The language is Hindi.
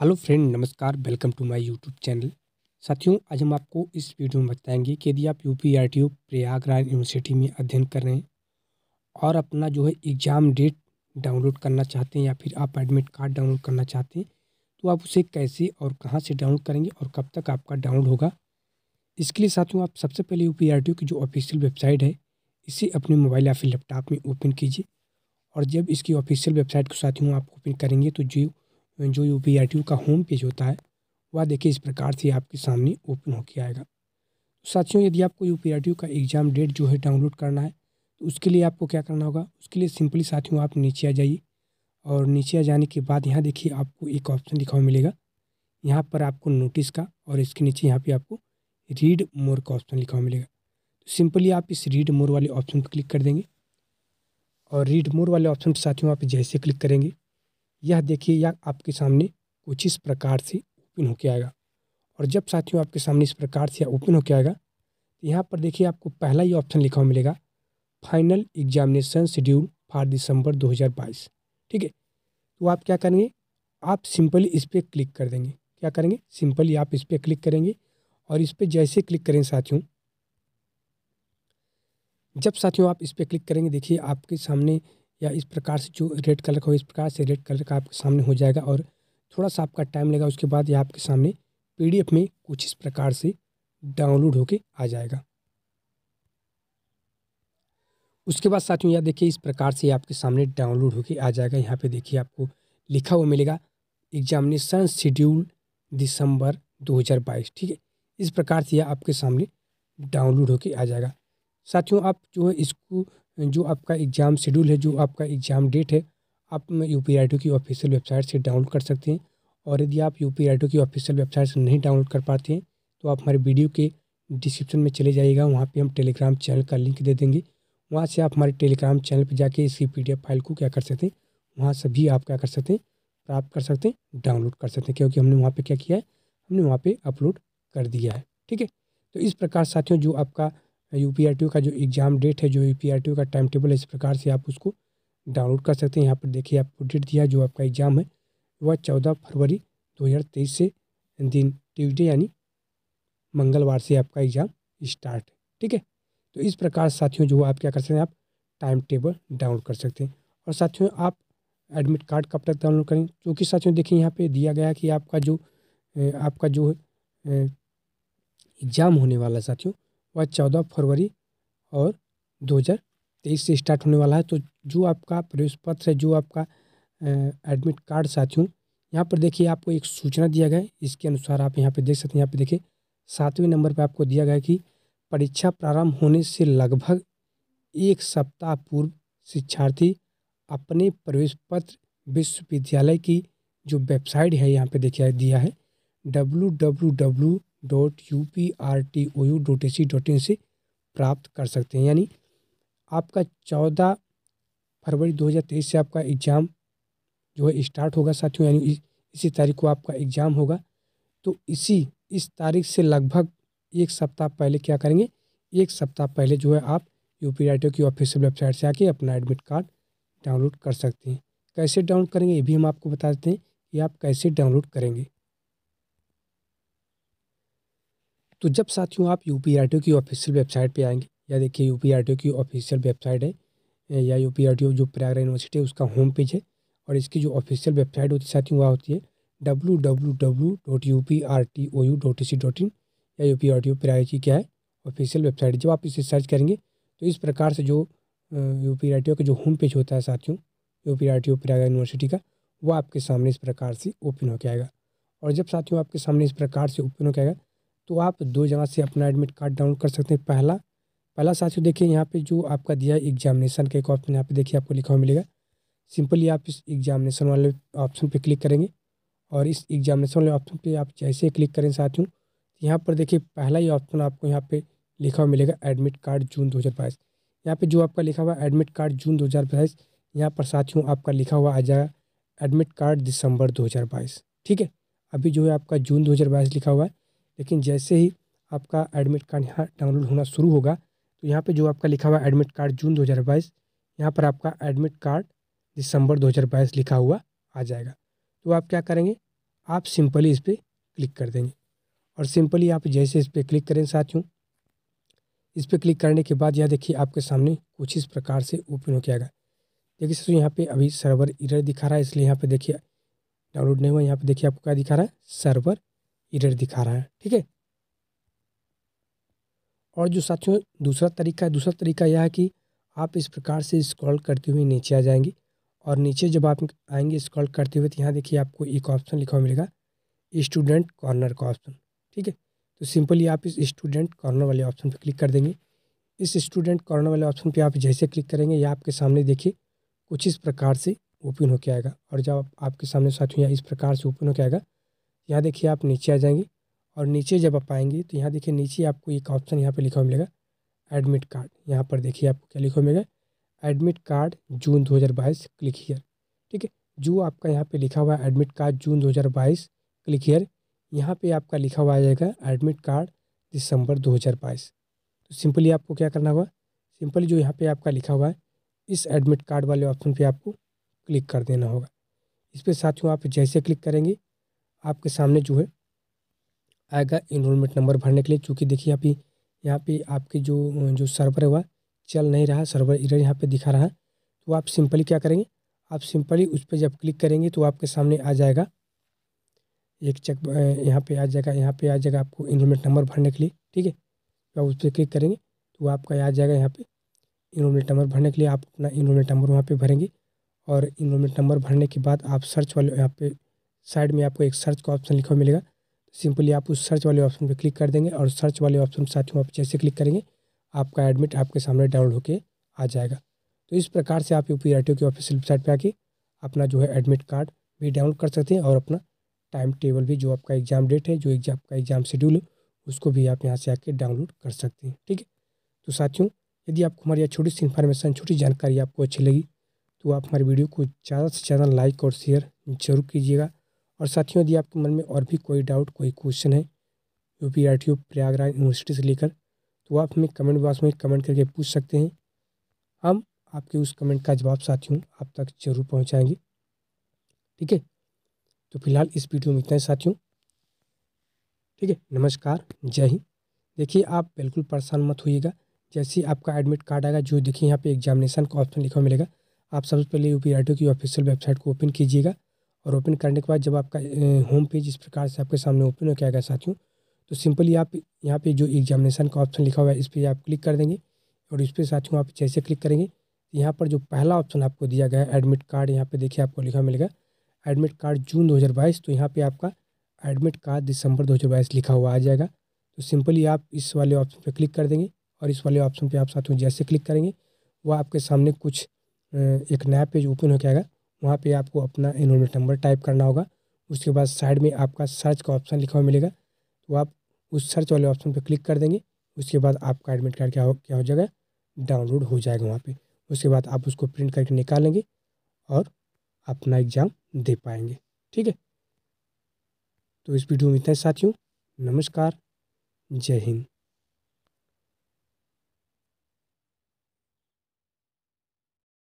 हेलो फ्रेंड नमस्कार welcome to my YouTube channel साथियों आज हम आपको इस वीडियो में बताएंगे कि यदि आप U P R T O Prayagraj university में अध्ययन कर रहे हैं और अपना जो है एग्ज़ाम डेट डाउनलोड करना चाहते हैं या फिर आप एडमिट कार्ड डाउनलोड करना चाहते हैं तो आप उसे कैसे और कहाँ से डाउनलोड करेंगे और कब तक आपका डाउनलोड होगा इसके लिए साथियों आप सबसे पहले U P R T O की जो ऑफिशियल वेबसाइट है इसे अपने मोबाइल या फिर लैपटॉप में ओपन कीजिए और जब इसकी ऑफिशियल वेबसाइट को साथियों आप ओपन करेंगे तो जो जो यू पी टी का होम पेज होता है वह देखिए इस प्रकार से आपके सामने ओपन होके आएगा तो साथियों यदि आपको यू पी टी का एग्ज़ाम डेट जो है डाउनलोड करना है तो उसके लिए आपको क्या करना होगा उसके लिए सिंपली साथियों आप नीचे आ जाइए और नीचे आ जाने के बाद यहाँ देखिए आपको एक ऑप्शन दिखाओ मिलेगा यहाँ पर आपको नोटिस का और इसके नीचे यहाँ पे आपको रीड मोर का ऑप्शन लिखा हुआ मिलेगा तो सिंपली आप इस रीड मोर वाले ऑप्शन पर क्लिक कर देंगे और रीड मोर वाले ऑप्शन पर साथियों आप जैसे क्लिक करेंगे यह देखिए यह आपके सामने कुछ इस प्रकार से ओपन होके आएगा और जब साथियों आपके सामने इस प्रकार से ओपन होके आएगा तो यहाँ पर देखिए आपको पहला ही ऑप्शन लिखा हुआ मिलेगा final examination schedule for December 2022 ठीक है तो आप क्या करेंगे आप सिंपली इस पर क्लिक कर देंगे क्या करेंगे सिंपली आप इस पर क्लिक करेंगे और इस पर जैसे क्लिक करें साथियों जब साथियों आप इस पर क्लिक करेंगे देखिए आपके सामने या इस प्रकार से जो रेड कलर का हो इस प्रकार से रेड कलर का आपके सामने हो जाएगा और थोड़ा सा आपका टाइम लगेगा उसके बाद यह आपके सामने पी में कुछ इस प्रकार से डाउनलोड होके आ जाएगा उसके बाद साथियों यहाँ देखिए इस प्रकार से आपके सामने डाउनलोड होके आ जाएगा यहाँ पे देखिए आपको लिखा हुआ मिलेगा एग्जामिनेशन शेड्यूल दिसंबर 2022 ठीक है इस प्रकार से यह आपके सामने डाउनलोड होके आ जाएगा साथियों आप जो है इसको जो आपका एग्ज़ाम शेड्यूल है जो आपका एग्ज़ाम डेट है आप यू पी आई की ऑफिशियल वेबसाइट से डाउनलोड कर सकते हैं और यदि आप यू पी आई की ऑफिशियल वेबसाइट से नहीं डाउनलोड कर पाते हैं तो आप हमारे वीडियो के डिस्क्रिप्शन में चले जाइएगा वहाँ पे हम टेलीग्राम चैनल का लिंक दे देंगे वहाँ से आप हमारे टेलीग्राम चैनल पर जाके इसकी पी फाइल को क्या कर सकते हैं वहाँ से भी आप क्या कर सकते हैं प्राप्त कर सकते हैं डाउनलोड कर सकते हैं क्योंकि हमने वहाँ पर क्या किया है हमने वहाँ पर अपलोड कर दिया है ठीक है तो इस प्रकार साथियों जो आपका यू का जो एग्ज़ाम डेट है जो यू का टाइम टेबल है इस प्रकार से आप उसको डाउनलोड कर सकते हैं यहाँ पर देखिए आपको डेट दिया जो आपका एग्ज़ाम है वह चौदह फरवरी तेईस से दिन ट्यूजडे यानी मंगलवार से आपका एग्ज़ाम स्टार्ट है ठीक है तो इस प्रकार साथियों जो आप क्या कर सकते हैं आप टाइम टेबल डाउनलोड कर सकते हैं और साथियों आप एडमिट कार्ड कब तक डाउनलोड करें क्योंकि साथियों देखिए यहाँ पे दिया गया कि आपका जो आपका जो एग्ज़ाम होने वाला साथियों वह चौदह फरवरी और दो हज़ार तेईस से स्टार्ट होने वाला है तो जो आपका प्रवेश पत्र है जो आपका एडमिट कार्ड साथियों यहाँ पर देखिए आपको एक सूचना दिया गया है इसके अनुसार आप यहाँ पर देख सकते हैं यहाँ पर देखिए सातवें नंबर पर आपको दिया गया कि परीक्षा प्रारंभ होने से लगभग एक सप्ताह पूर्व शिक्षार्थी अपने प्रवेश पत्र विश्वविद्यालय की जो वेबसाइट है यहाँ पे देखिए दिया है W W W dot U P R T O U dot A C dot in से प्राप्त कर सकते हैं यानी आपका चौदह फरवरी दो हज़ार तेईस से आपका एग्ज़ाम जो है स्टार्ट होगा साथियों यानी इसी तारीख को आपका एग्ज़ाम होगा तो इसी इस तारीख से लगभग एक सप्ताह पहले क्या करेंगे एक सप्ताह पहले जो है आप यू पी आर ओ की ऑफिशियल वेबसाइट से आके अपना एडमिट कार्ड डाउनलोड कर सकते हैं कैसे डाउनलोड करेंगे ये भी हम आपको बता देते हैं कि आप कैसे डाउनलोड करेंगे तो जब साथियों आप यू पी की ऑफिशियल वेबसाइट पर आएंगे या देखिए यू पी की ऑफिशियल वेबसाइट है या यू पी जो प्रयागराज यूनिवर्सिटी है उसका होम पेज है और इसकी जो ऑफिशियल वेबसाइट होती है साथियों वह होती है W W W dot U P R T O U dot E C dot in या U P R T O Prayag की क्या है ऑफिशियल वेबसाइट जब आप इसे सर्च करेंगे तो इस प्रकार से जो U P R T O का जो होम पेज होता है साथियों U P R T O Prayag university का वो आपके सामने इस प्रकार से ओपन होकर आएगा और जब साथियों आपके सामने इस प्रकार से ओपन होकर आएगा तो आप दो जगह से अपना एडमिट कार्ड डाउनलोड कर सकते हैं पहला पहला साथियों देखिए यहाँ पे जो आपका दिया एग्जामिनेशन का एक ऑप्शन यहाँ पे देखिए आपको लिखा हुआ मिलेगा सिंपली आप इस एग्जामिनेशन वाले ऑप्शन पे क्लिक करेंगे और इस एग्जामिनेशन वाले ऑप्शन पे आप जैसे क्लिक करें साथियों यहाँ पर देखिए पहला ही ऑप्शन आपको यहाँ पे लिखा हुआ मिलेगा एडमिट कार्ड जून दो हज़ार यहाँ पे जो आपका लिखा हुआ एडमिट कार्ड जून दो हज़ार यहाँ पर साथियों आपका लिखा हुआ आ जाएगा एडमिट कार्ड दिसंबर दो ठीक है अभी जो है आपका जून दो लिखा हुआ है लेकिन जैसे ही आपका एडमिट कार्ड यहाँ डाउनलोड होना शुरू होगा तो यहाँ पे जो आपका लिखा हुआ एडमिट कार्ड जून 2022 यहाँ पर आपका एडमिट कार्ड दिसंबर 2022 लिखा हुआ आ जाएगा तो आप क्या करेंगे आप सिंपली इस पर क्लिक कर देंगे और सिंपली आप जैसे इस पर क्लिक करें साथियों इस पर क्लिक करने के बाद यह देखिए आपके सामने कुछ इस प्रकार से ओपन हो के आएगा देखिए सर यहाँ पे अभी सर्वर इरर दिखा रहा है इसलिए यहाँ पे देखिए डाउनलोड नहीं हुआ यहाँ पे देखिए आपको क्या दिखा रहा है सर्वर एरर दिखा रहा है ठीक है और जो साथियों दूसरा तरीका है दूसरा तरीका यह है कि आप इस प्रकार से स्क्रॉल करते हुए नीचे आ जाएंगे और नीचे जब आप आएंगे स्क्रॉल करते हुए तो यहाँ देखिए आपको एक ऑप्शन लिखा हुआ मिलेगा स्टूडेंट कॉर्नर का ऑप्शन ठीक है तो सिंपली आप इस स्टूडेंट कॉर्नर वाले ऑप्शन पर क्लिक कर देंगे इस स्टूडेंट कॉर्नर वाले ऑप्शन पर आप जैसे क्लिक करेंगे या आपके सामने देखिए कुछ इस प्रकार से ओपन होकर आएगा और जब आपके सामने साथियों या इस प्रकार से ओपन होकर आएगा यहाँ देखिए आप नीचे आ जाएंगे और नीचे जब आप आएंगे तो यहाँ देखिए नीचे आपको एक ऑप्शन यहाँ पे लिखा हुआ मिलेगा एडमिट कार्ड यहाँ पर देखिए आपको क्या लिखा हुआ मिलेगा admit card June 2022 click here ठीक है जो आपका यहाँ पे लिखा हुआ है admit card June 2022 click here यहाँ पे आपका लिखा हुआ आ जाएगा एडमिट कार्ड दिसंबर दो तो सिंपली आपको क्या करना होगा सिंपली जो यहाँ पर आपका लिखा हुआ है इस एडमिट कार्ड वाले ऑप्शन पर आपको क्लिक कर देना होगा इस पर साथियों आप जैसे क्लिक करेंगे आपके सामने जो है आएगा इनरोलमेंट नंबर भरने के लिए क्योंकि देखिए यहाँ पे यहाँ पे आपके जो जो सर्वर है वह चल नहीं रहा सर्वर इधर यहाँ पे दिखा रहा है तो आप सिंपली क्या करेंगे आप सिंपली उस पर जब क्लिक करेंगे तो आपके सामने आ जाएगा एक चेक यहाँ पे आ जाएगा यहाँ पे आ जाएगा आपको इनरोलमेंट नंबर भरने के लिए ठीक है तो आप उस पर क्लिक करेंगे तो आपका आ जाएगा यहाँ पे इनरोलमेंट नंबर भरने के लिए आप अपना इनरोलमेंट नंबर वहाँ पर भरेंगे और इनरोलमेंट नंबर भरने के बाद आप सर्च वाले यहाँ पे साइड में आपको एक सर्च का ऑप्शन लिखा मिलेगा सिंपली आप उस सर्च वाले ऑप्शन पर क्लिक कर देंगे और सर्च वाले ऑप्शन साथियों आप जैसे क्लिक करेंगे आपका एडमिट आपके सामने डाउनलोड होकर आ जाएगा तो इस प्रकार से आप यू पी की ऑफिशियल वेबसाइट पर आके अपना जो है एडमिट कार्ड भी डाउनलोड कर सकते हैं और अपना टाइम टेबल भी जो आपका एग्ज़ाम डेट है जो एग्जाम आपका एग्ज़ाम शेड्यूल है उसको भी आप यहाँ से आके डाउनलोड कर सकते हैं ठीक है तो साथियों यदि आपको हमारी यह छोटी सी इन्फॉर्मेशन छोटी जानकारी आपको अच्छी लगी तो आप हमारी वीडियो को ज़्यादा से ज़्यादा लाइक और शेयर जरूर कीजिएगा और साथियों यदि आपके मन में और भी कोई डाउट कोई क्वेश्चन है U P R T O Prayagraj university से लेकर तो आप हमें कमेंट बॉक्स में कमेंट करके पूछ सकते हैं हम आपके उस कमेंट का जवाब साथियों आप तक जरूर पहुँचाएँगे ठीक है तो फिलहाल इस वीडियो में इतना ही साथियों ठीक है नमस्कार जय हिंद देखिए आप बिल्कुल परेशान मत होइएगा जैसे आपका एडमिट कार्ड आएगा जो देखिए यहाँ पे एग्जामिनेशन का ऑप्शन लिखा मिलेगा आप सबसे पहले यू पी की ऑफिशियल वेबसाइट को ओपन कीजिएगा और ओपन करने के बाद जब आपका होम पेज इस प्रकार से आपके सामने ओपन होकर आएगा साथियों तो सिंपली आप यहाँ पे जो एग्जामिनेशन का ऑप्शन लिखा हुआ है इस पर आप क्लिक कर देंगे और इस पर साथियों आप जैसे क्लिक करेंगे तो यहाँ पर जो पहला ऑप्शन आपको दिया गया है एडमिट कार्ड यहाँ पे देखिए आपको लिखा मिलेगा एडमिट कार्ड जून 2022 तो यहाँ पे आपका एडमिट कार्ड दिसंबर 2022 लिखा हुआ आ जाएगा तो सिंपली आप इस वाले ऑप्शन पर क्लिक कर देंगे और इस वाले ऑप्शन पर आप साथियों जैसे क्लिक करेंगे वह आपके सामने कुछ एक नया पेज ओपन हो के आएगा वहाँ पे आपको अपना इनरोलमेंट नंबर टाइप करना होगा उसके बाद साइड में आपका सर्च का ऑप्शन लिखा हुआ मिलेगा तो आप उस सर्च वाले ऑप्शन पर क्लिक कर देंगे उसके बाद आपका एडमिट कार्ड क्या हो क्या हो जाएगा डाउनलोड हो जाएगा वहाँ पर उसके बाद आप उसको प्रिंट करके निकालेंगे और अपना एग्ज़ाम दे पाएंगे ठीक है तो इस वीडियो में इतना साथियों नमस्कार जय हिंद